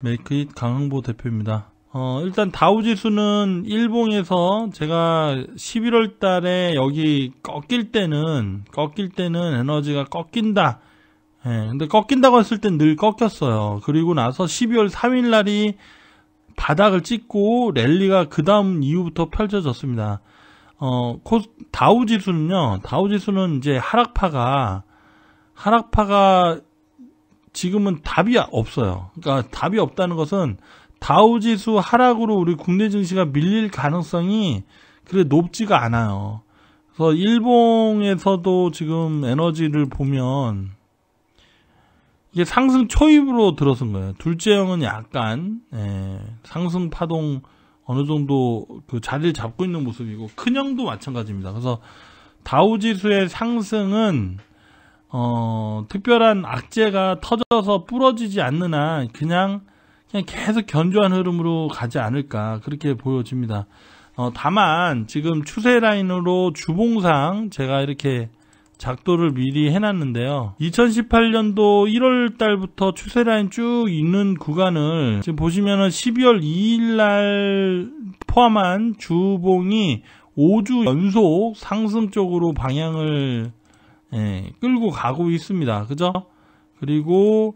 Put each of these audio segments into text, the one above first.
메이크잇 강흥보 대표입니다. 어, 일단 다우 지수는 일봉에서 제가 11월 달에 여기 꺾일 때는 꺾일 때는 에너지가 꺾인다 예, 근데 꺾인다고 했을 땐 늘 꺾였어요. 그리고 나서 12월 3일 날이 바닥을 찍고 랠리가 그 다음 이후부터 펼쳐졌습니다. 어, 코스, 다우 지수는요, 다우 지수는 이제 하락파가, 하락파가 지금은 답이 없어요. 그러니까 답이 없다는 것은 다우 지수 하락으로 우리 국내 증시가 밀릴 가능성이 그래 높지가 않아요. 그래서 일본에서도 지금 에너지를 보면 이게 상승 초입으로 들어선 거예요. 둘째 형은 약간 예, 상승 파동 어느 정도 그 자리를 잡고 있는 모습이고 큰 형도 마찬가지입니다. 그래서 다우지수의 상승은 어, 특별한 악재가 터져서 부러지지 않는 한 그냥 그냥 계속 견조한 흐름으로 가지 않을까 그렇게 보여집니다. 어, 다만 지금 추세 라인으로 주봉상 제가 이렇게 작도를 미리 해놨는데요. 2018년도 1월 달부터 추세 라인 쭉 있는 구간을 지금 보시면은 12월 2일 날 포함한 주봉이 5주 연속 상승 쪽으로 방향을 예, 끌고 가고 있습니다. 그죠? 그리고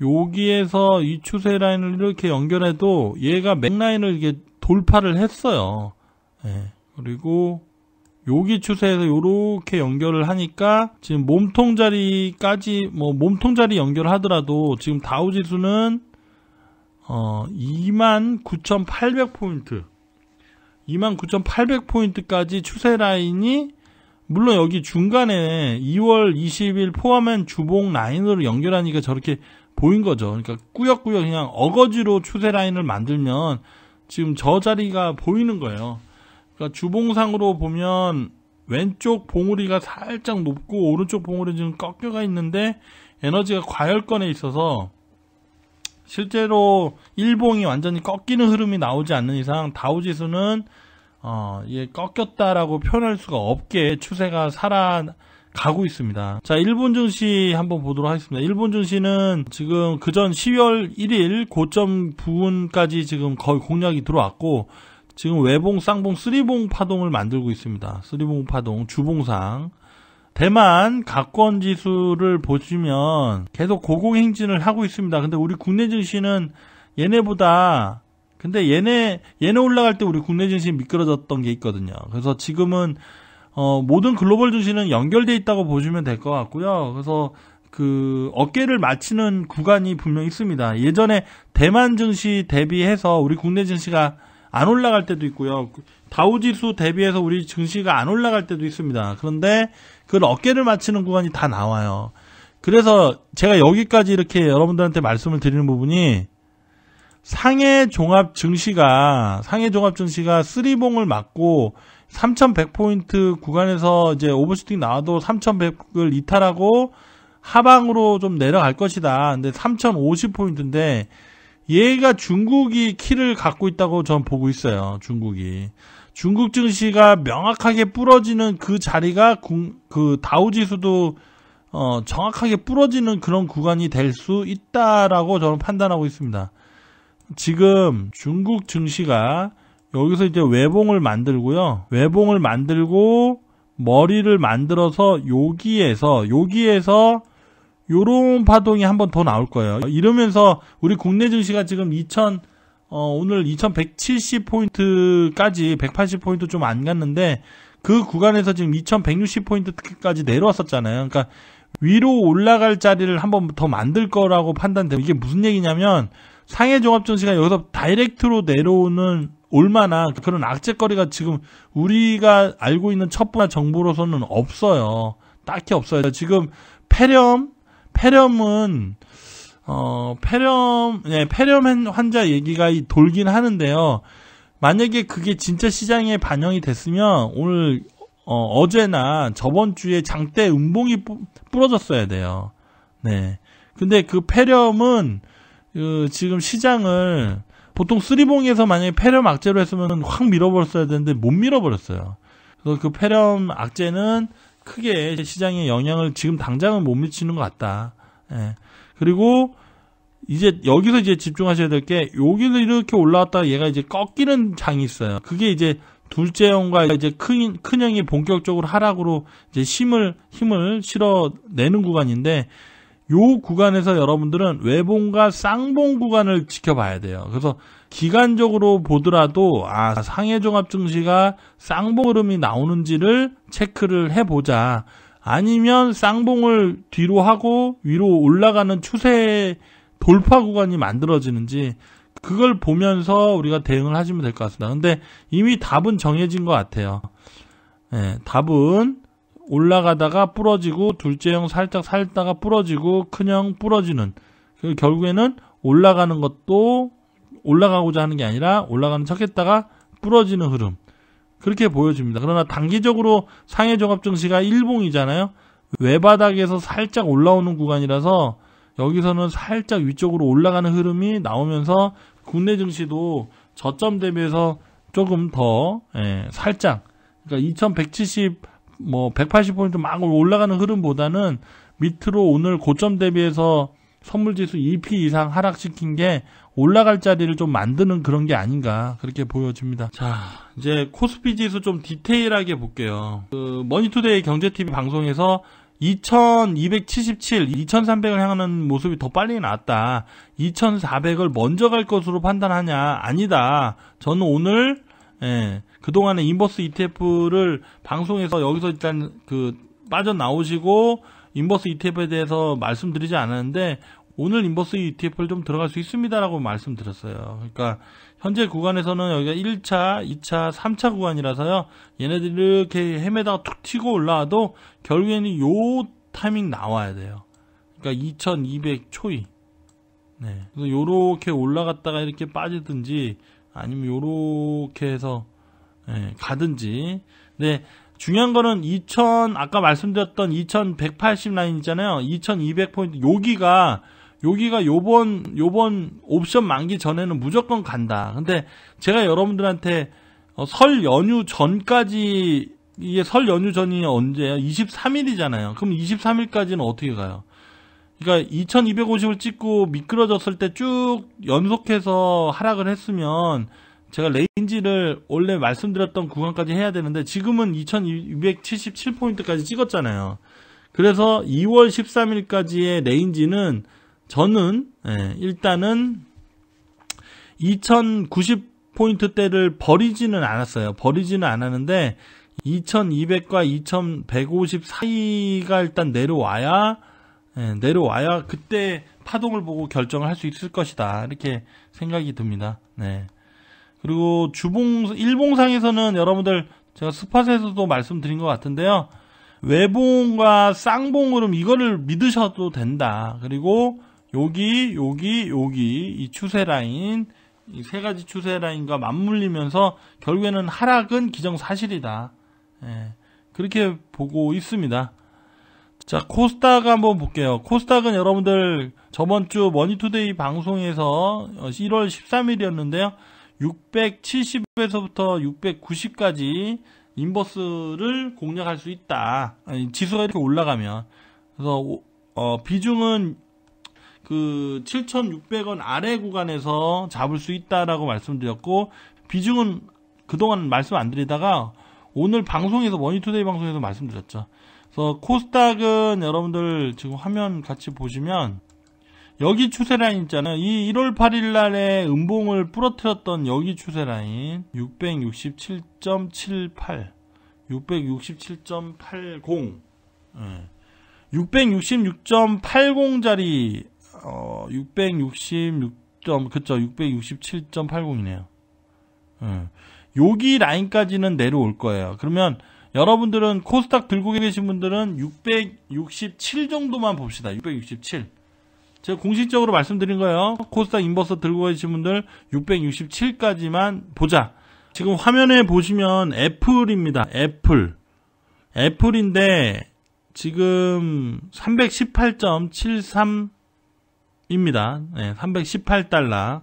여기에서 이 추세 라인을 이렇게 연결해도 얘가 맥라인을 이렇게 돌파를 했어요. 예, 그리고 여기 추세에서 이렇게 연결을 하니까 지금 몸통 자리까지 뭐 몸통 자리 연결하더라도 지금 다우 지수는 어 29,800포인트 29,800포인트까지 추세 라인이 물론 여기 중간에 2월 20일 포함한 주봉 라인으로 연결하니까 저렇게 보인 거죠. 그러니까 꾸역꾸역 그냥 어거지로 추세 라인을 만들면 지금 저 자리가 보이는 거예요. 그러니까 주봉상으로 보면 왼쪽 봉우리가 살짝 높고 오른쪽 봉우리 지금 꺾여가 있는데 에너지가 과열권에 있어서 실제로 일봉이 완전히 꺾이는 흐름이 나오지 않는 이상 다우지수는 어, 예, 꺾였다라고 표현할 수가 없게 추세가 살아가고 있습니다. 자, 일본 증시 한번 보도록 하겠습니다. 일본 증시는 지금 그전 10월 1일 고점 부분까지 지금 거의 공략이 들어왔고 지금 외봉, 쌍봉, 쓰리봉 파동을 만들고 있습니다. 쓰리봉 파동, 주봉상. 대만 가권 지수를 보시면 계속 고공행진을 하고 있습니다. 근데 우리 국내 증시는 얘네보다 근데 얘네 얘네 올라갈 때 우리 국내 증시 미끄러졌던 게 있거든요. 그래서 지금은 어, 모든 글로벌 증시는 연결돼 있다고 보시면 될 것 같고요. 그래서 그 어깨를 맞히는 구간이 분명 있습니다. 예전에 대만 증시 대비해서 우리 국내 증시가 안 올라갈 때도 있고요. 다우지수 대비해서 우리 증시가 안 올라갈 때도 있습니다. 그런데 그걸 어깨를 맞추는 구간이 다 나와요. 그래서 제가 여기까지 이렇게 여러분들한테 말씀을 드리는 부분이 상해 종합 증시가 상해 종합 증시가 쓰리봉을 맞고 3,100포인트 구간에서 이제 오버슈팅 나와도 3,100을 이탈하고 하방으로 좀 내려갈 것이다. 근데 3,050포인트인데 얘가 중국이 키를 갖고 있다고 전 보고 있어요. 중국이. 중국 증시가 명확하게 부러지는 그 자리가 구, 그 다우 지수도 어, 정확하게 부러지는 그런 구간이 될 수 있다라고 저는 판단하고 있습니다. 지금 중국 증시가 여기서 이제 외봉을 만들고요. 외봉을 만들고 머리를 만들어서 여기에서 여기에서 요런 파동이 한 번 더 나올 거예요. 이러면서 우리 국내 증시가 지금 2000 어, 오늘 2170포인트까지 180포인트 좀 안 갔는데 그 구간에서 지금 2160포인트까지 내려왔었잖아요. 그러니까 위로 올라갈 자리를 한 번 더 만들 거라고 판단돼요. 이게 무슨 얘기냐면 상해 종합전시가 여기서 다이렉트로 내려오는 얼마나 그런 악재거리가 지금 우리가 알고 있는 첩보나 정보로서는 없어요. 딱히 없어요. 지금 폐렴, 폐렴은 어, 폐렴, 예, 폐렴 환자 얘기가 돌긴 하는데요. 만약에 그게 진짜 시장에 반영이 됐으면 오늘 어, 어 제나 저번 주에 장대 음봉이 뿌, 부러졌어야 돼요. 네. 근데 그 폐렴은 그 지금 시장을 보통 쓰리봉에서 만약에 폐렴 악재로 했으면 확 밀어버렸어야 되는데 못 밀어버렸어요. 그래서 그 폐렴 악재는 크게 시장에 영향을 지금 당장은 못 미치는 것 같다. 예. 그리고 이제 여기서 이제 집중하셔야 될 게 여기서 이렇게 올라왔다가 얘가 이제 꺾이는 장이 있어요. 그게 이제 둘째 형과 이제 큰, 큰 형이 본격적으로 하락으로 이제 힘을, 힘을 실어내는 구간인데, 요 구간에서 여러분들은 외봉과 쌍봉 구간을 지켜봐야 돼요. 그래서 기간적으로 보더라도 아 상해 종합 증시가 쌍봉 흐름이 나오는지를 체크를 해보자. 아니면 쌍봉을 뒤로 하고 위로 올라가는 추세 돌파 구간이 만들어지는지 그걸 보면서 우리가 대응을 하시면 될 것 같습니다. 근데 이미 답은 정해진 것 같아요. 네, 답은 올라가다가 부러지고 둘째형 살짝 살다가 부러지고 큰형 부러지는 그 결국에는 올라가는 것도 올라가고자 하는 게 아니라 올라가는 척 했다가 부러지는 흐름 그렇게 보여집니다. 그러나 단기적으로 상해 종합 증시가 일봉이잖아요. 외바닥에서 살짝 올라오는 구간이라서 여기서는 살짝 위쪽으로 올라가는 흐름이 나오면서 국내 증시도 저점 대비해서 조금 더 예, 살짝 그러니까 2170 뭐 180포인트 막 올라가는 흐름보다는 밑으로 오늘 고점 대비해서 선물지수 2P 이상 하락시킨 게 올라갈 자리를 좀 만드는 그런 게 아닌가 그렇게 보여집니다. 자 이제 코스피 지수 좀 디테일하게 볼게요. 그 머니투데이 경제TV 방송에서 2277, 2300을 향하는 모습이 더 빨리 나왔다. 2400을 먼저 갈 것으로 판단하냐? 아니다. 저는 오늘 예, 그동안에 인버스 ETF를 방송에서 여기서 일단 그 빠져나오시고 인버스 ETF에 대해서 말씀드리지 않았는데 오늘 인버스 ETF를 좀 들어갈 수 있습니다라고 말씀드렸어요. 그러니까 현재 구간에서는 여기가 1차, 2차, 3차 구간이라서요. 얘네들이 이렇게 헤매다가 툭 튀고 올라와도 결국에는 요 타이밍 나와야 돼요. 그러니까 2200 초이. 네. 그래서 요렇게 올라갔다가 이렇게 빠지든지 아니면 요렇게 해서 네, 가든지. 네, 중요한 거는 2000 아까 말씀드렸던 2180 라인 있잖아요. 2200 포인트 여기가 여기가 요번 요번 옵션 만기 전에는 무조건 간다. 근데 제가 여러분들한테 어, 설 연휴 전까지 이게 설 연휴 전이 언제예요? 23일이잖아요. 그럼 23일까지는 어떻게 가요? 그러니까 2250을 찍고 미끄러졌을 때 쭉 연속해서 하락을 했으면 제가 레인지를 원래 말씀드렸던 구간까지 해야 되는데 지금은 2277포인트까지 찍었잖아요. 그래서 2월 13일까지의 레인지는 저는 예, 일단은 2090포인트대를 버리지는 않았어요. 버리지는 않았는데 2200과 2150 사이가 일단 내려와야 예, 내려와야 그때 파동을 보고 결정을 할 수 있을 것이다. 이렇게 생각이 듭니다. 네. 그리고 주봉 일봉상에서는 여러분들 제가 스팟에서도 말씀드린 것 같은데요. 외봉과 쌍봉 으로 이거를 믿으셔도 된다. 그리고 여기 여기 여기 이 추세 라인 이 세 가지 추세 라인과 맞물리면서 결국에는 하락은 기정사실이다. 예, 그렇게 보고 있습니다. 자 코스닥 한번 볼게요. 코스닥은 여러분들 저번 주 머니투데이 방송에서 1월 어, 13일이었는데요. 670에서부터 690까지 인버스를 공략할 수 있다. 아니, 지수가 이렇게 올라가면 그래서 어, 비중은 그 7,600원 아래 구간에서 잡을 수 있다라고 말씀드렸고 비중은 그동안 말씀 안 드리다가 오늘 방송에서 머니투데이 방송에서 말씀드렸죠. 그래서 코스닥은 여러분들 지금 화면 같이 보시면 여기 추세 라인 있잖아요. 이 1월 8일 날에 음봉을 부러뜨렸던 여기 추세 라인 667.78 667.80 네. 666.80 자리 어 666. 그쵸 667.80이네요. 네. 여기 라인까지는 내려올 거예요. 그러면 여러분들은 코스닥 들고 계신 분들은 667 정도만 봅시다. 667. 제가 공식적으로 말씀드린 거예요. 코스닥 인버서 들고 계신 분들 667까지만 보자. 지금 화면에 보시면 애플입니다. 애플. 애플인데 지금 318.73입니다. 네, 318달러.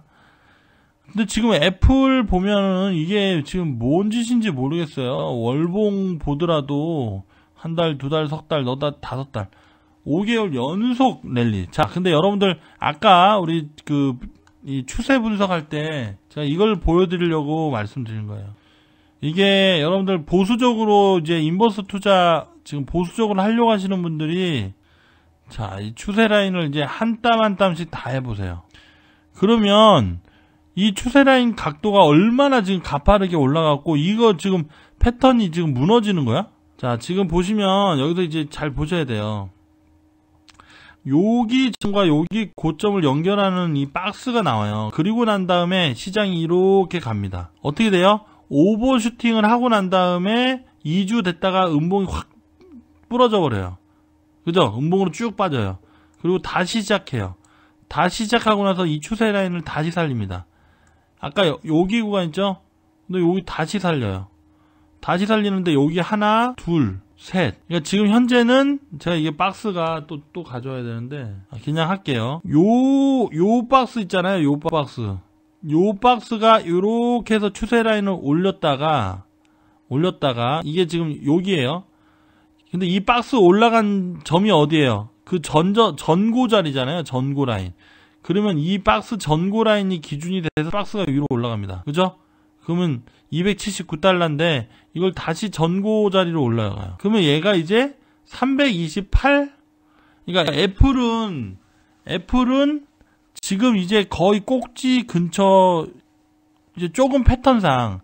근데 지금 애플 보면은 이게 지금 뭔 짓인지 모르겠어요. 월봉 보더라도 한 달, 두 달, 석 달, 너다 다섯 달. 5개월 연속 랠리. 자, 근데 여러분들 아까 우리 그이 추세 분석할 때 제가 이걸 보여드리려고 말씀드린 거예요. 이게 여러분들 보수적으로 이제 인버스 투자 지금 보수적으로 하려고 하시는 분들이 자, 이 추세 라인을 이제 한 땀 한 땀씩 다 해보세요. 그러면 이 추세 라인 각도가 얼마나 지금 가파르게 올라갔고 이거 지금 패턴이 지금 무너지는 거야? 자, 지금 보시면 여기서 이제 잘 보셔야 돼요. 여기 점과 여기 고점을 연결하는 이 박스가 나와요. 그리고 난 다음에 시장이 이렇게 갑니다. 어떻게 돼요? 오버슈팅을 하고 난 다음에 2주 됐다가 음봉이 확 부러져 버려요. 그죠? 음봉으로 쭉 빠져요. 그리고 다시 시작해요. 다시 시작하고 나서 이 추세 라인을 다시 살립니다. 아까 여기 구간 있죠? 근데 여기 다시 살려요. 다시 살리는데 여기 하나, 둘, 셋. 그러니까 지금 현재는 제가 이게 박스가 또, 또 가져와야 되는데, 그냥 아, 할게요. 요, 요 박스 있잖아요. 요 박스. 요 박스가 이렇게 해서 추세 라인을 올렸다가, 올렸다가, 이게 지금 여기에요. 근데 이 박스 올라간 점이 어디에요그 전저, 전고 자리잖아요. 전고 라인. 그러면 이 박스 전고 라인이 기준이 돼서 박스가 위로 올라갑니다. 그죠? 그러면 279달러인데 이걸 다시 전고 자리로 올라가요. 그러면 얘가 이제 328? 그러니까 네. 애플은 애플은 지금 이제 거의 꼭지 근처 이제 조금 패턴상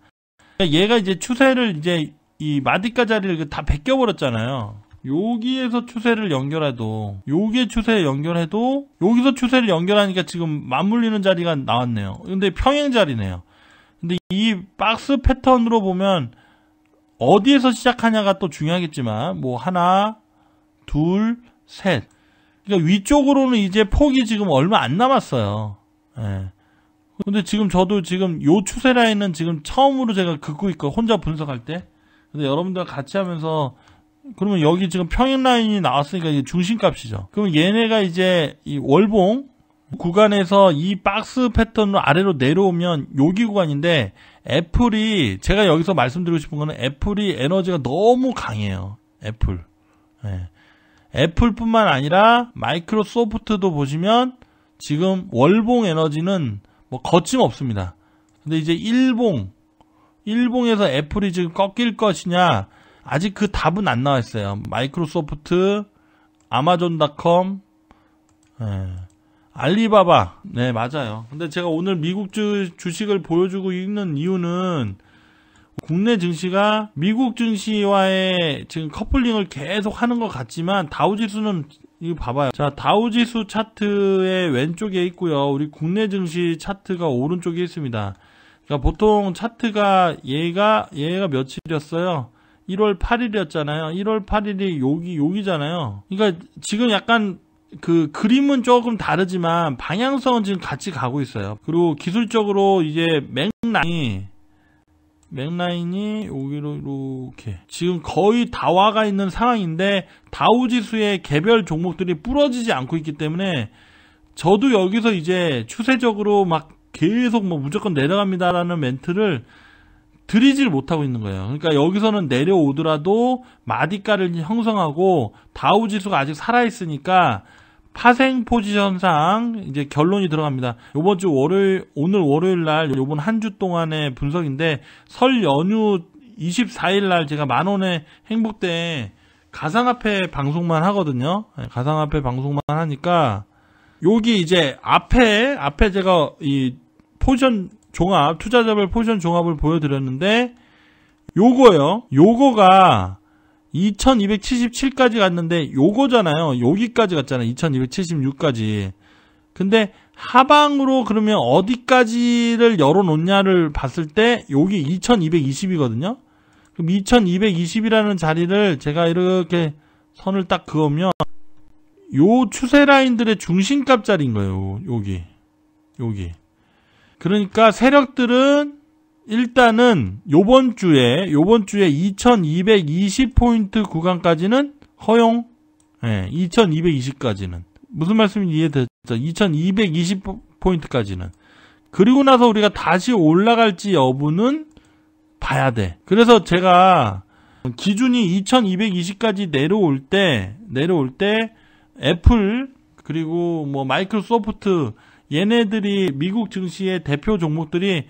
얘가 이제 추세를 이제 이마디카 자리를 다 벗겨버렸잖아요. 여기에서 추세를 연결해도 여기에 추세 연결해도 여기서 추세를 연결하니까 지금 맞물리는 자리가 나왔네요. 근데 평행 자리네요. 근데 이 박스 패턴으로 보면 어디에서 시작하냐가 또 중요하겠지만 뭐 하나, 둘, 셋. 그러니까 위쪽으로는 이제 폭이 지금 얼마 안 남았어요. 예. 근데 지금 저도 지금 요 추세 라인은 지금 처음으로 제가 긋고 있고 혼자 분석할 때. 근데 여러분들 같이 하면서 그러면 여기 지금 평행 라인이 나왔으니까 이게 중심값이죠. 그럼 얘네가 이제 이 월봉 구간에서 이 박스 패턴으로 아래로 내려오면 여기 구간인데 애플이 제가 여기서 말씀드리고 싶은 거는 애플이 에너지가 너무 강해요. 애플. 네. 애플뿐만 아니라 마이크로소프트도 보시면 지금 월봉 에너지는 뭐 거침없습니다. 근데 이제 일봉, 일봉에서 애플이 지금 꺾일 것이냐 아직 그 답은 안 나와 있어요. 마이크로소프트, 아마존닷컴 네. 예. 알리바바. 네, 맞아요. 근데 제가 오늘 미국 주, 주식을 보여주고 있는 이유는 국내 증시가 미국 증시와의 지금 커플링을 계속 하는 것 같지만 다우지수는 이거 봐봐요. 자, 다우지수 차트의 왼쪽에 있고요. 우리 국내 증시 차트가 오른쪽에 있습니다. 그러니까 보통 차트가 얘가 얘가 며칠이었어요? 1월 8일이었잖아요. 1월 8일이 여기 여기잖아요. 그러니까 지금 약간 그 그림은 조금 다르지만 방향성은 지금 같이 가고 있어요. 그리고 기술적으로 이제 맥라인이 맥라인이 여기로 이렇게 지금 거의 다 와가 있는 상황인데 다우지수의 개별 종목들이 부러지지 않고 있기 때문에 저도 여기서 이제 추세적으로 막 계속 뭐 무조건 내려갑니다라는 멘트를 드리질 못하고 있는 거예요. 그러니까 여기서는 내려오더라도 마디가를 형성하고 다우지수가 아직 살아있으니까 파생 포지션상 이제 결론이 들어갑니다. 이번 주 월요일 오늘 월요일 날 이번 한 주 동안의 분석인데 설 연휴 24일 날 제가 만 원의 행복 때 가상화폐 방송만 하거든요. 네, 가상화폐 방송만 하니까 여기 이제 앞에 앞에 제가 이 포지션 종합 투자자별 포지션 종합을 보여드렸는데 요거요. 요거가 2277까지 갔는데 요거잖아요. 여기까지 갔잖아요. 2276까지. 근데 하방으로 그러면 어디까지를 열어놓냐를 봤을 때 여기 2220이거든요. 그럼 2220이라는 자리를 제가 이렇게 선을 딱 그으면 요 추세 라인들의 중심값 자리인 거예요. 여기. 여기. 그러니까 세력들은 일단은 요번 주에 요번 주에 2220포인트 구간까지는 허용 예, 2220까지는 무슨 말씀인지 이해됐죠? 2220포인트까지는 그리고 나서 우리가 다시 올라갈지 여부는 봐야 돼. 그래서 제가 기준이 2220까지 내려올 때 내려올 때 애플 그리고 뭐 마이크로소프트 얘네들이 미국 증시의 대표 종목들이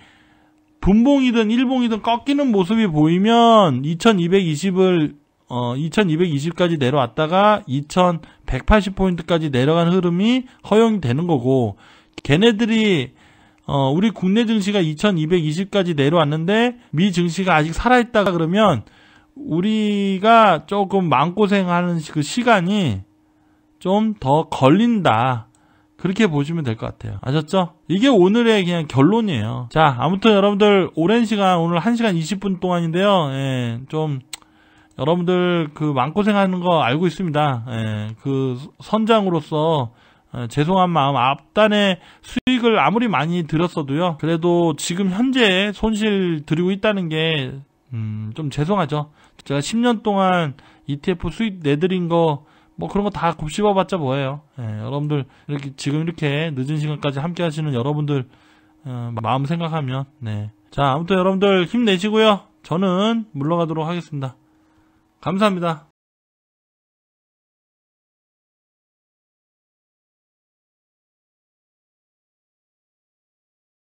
분봉이든 일봉이든 꺾이는 모습이 보이면 2220을 어, 2220까지 내려왔다가 2180포인트까지 내려간 흐름이 허용이 되는 거고 걔네들이 어, 우리 국내 증시가 2220까지 내려왔는데 미 증시가 아직 살아있다 그러면 우리가 조금 마음고생하는 그 시간이 좀 더 걸린다. 그렇게 보시면 될 것 같아요. 아셨죠? 이게 오늘의 그냥 결론이에요. 자, 아무튼 여러분들 오랜 시간 오늘 1시간 20분 동안인데요. 예, 좀 여러분들 그 마음고생하는 거 알고 있습니다. 예, 그 선장으로서 어, 죄송한 마음 앞단에 수익을 아무리 많이 들였어도요 그래도 지금 현재 손실 드리고 있다는 게좀 음, 죄송하죠 제가 10년 동안 ETF 수익 내드린 거뭐 그런 거 다 곱씹어봤자 뭐예요. 예, 여러분들 이렇게 지금 이렇게 늦은 시간까지 함께 하시는 여러분들 어, 마음 생각하면 네. 자 아무튼 여러분들 힘내시고요. 저는 물러가도록 하겠습니다. 감사합니다.